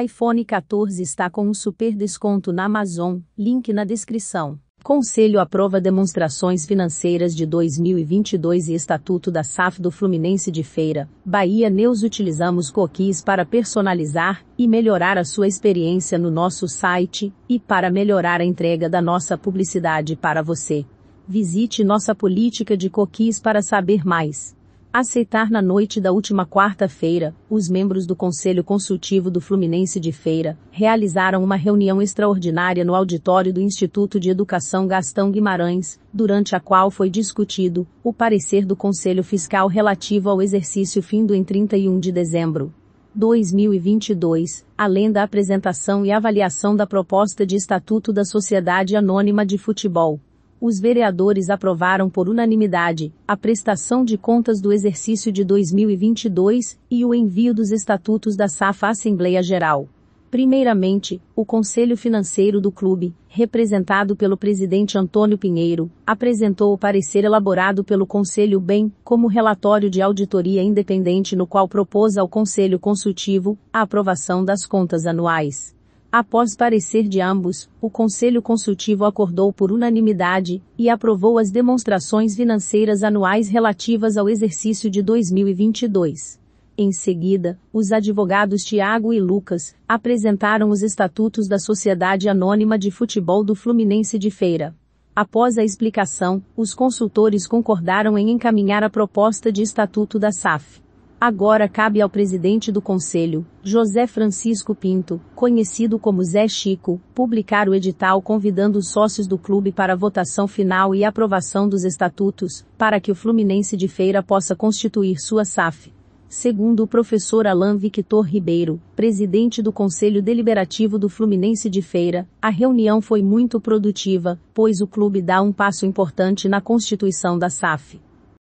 iPhone 14 está com um super desconto na Amazon, link na descrição. Conselho aprova demonstrações financeiras de 2022 e Estatuto da SAF do Fluminense de Feira. Bahia News utilizamos cookies para personalizar e melhorar a sua experiência no nosso site e para melhorar a entrega da nossa publicidade para você. Visite nossa política de cookies para saber mais aceitar na noite da última quarta-feira, os membros do Conselho Consultivo do Fluminense de Feira realizaram uma reunião extraordinária no auditório do Instituto de Educação Gastão Guimarães, durante a qual foi discutido o parecer do Conselho Fiscal relativo ao exercício findo em 31 de dezembro. 2022, além da apresentação e avaliação da proposta de Estatuto da Sociedade Anônima de Futebol os vereadores aprovaram por unanimidade a prestação de contas do exercício de 2022 e o envio dos estatutos da SAFA à Assembleia Geral. Primeiramente, o Conselho Financeiro do Clube, representado pelo presidente Antônio Pinheiro, apresentou o parecer elaborado pelo Conselho Bem como relatório de auditoria independente no qual propôs ao Conselho Consultivo a aprovação das contas anuais. Após parecer de ambos, o Conselho Consultivo acordou por unanimidade e aprovou as demonstrações financeiras anuais relativas ao exercício de 2022. Em seguida, os advogados Tiago e Lucas apresentaram os estatutos da Sociedade Anônima de Futebol do Fluminense de Feira. Após a explicação, os consultores concordaram em encaminhar a proposta de estatuto da SAF. Agora cabe ao presidente do Conselho, José Francisco Pinto, conhecido como Zé Chico, publicar o edital convidando os sócios do clube para votação final e aprovação dos estatutos, para que o Fluminense de Feira possa constituir sua SAF. Segundo o professor Alain Victor Ribeiro, presidente do Conselho Deliberativo do Fluminense de Feira, a reunião foi muito produtiva, pois o clube dá um passo importante na constituição da SAF.